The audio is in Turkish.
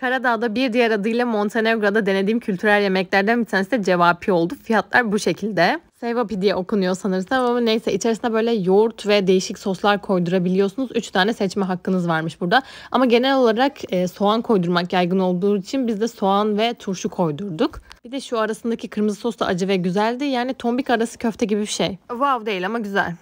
Karadağ'da bir diğer adıyla Montenegro'da denediğim kültürel yemeklerden bir tanesi de cevapi oldu. Fiyatlar bu şekilde. Sevapi diye okunuyor sanırsam ama neyse içerisine böyle yoğurt ve değişik soslar koydurabiliyorsunuz. 3 tane seçme hakkınız varmış burada. Ama genel olarak e, soğan koydurmak yaygın olduğu için biz de soğan ve turşu koydurduk. Bir de şu arasındaki kırmızı sos da acı ve güzeldi. Yani tombik arası köfte gibi bir şey. Wow değil ama güzel.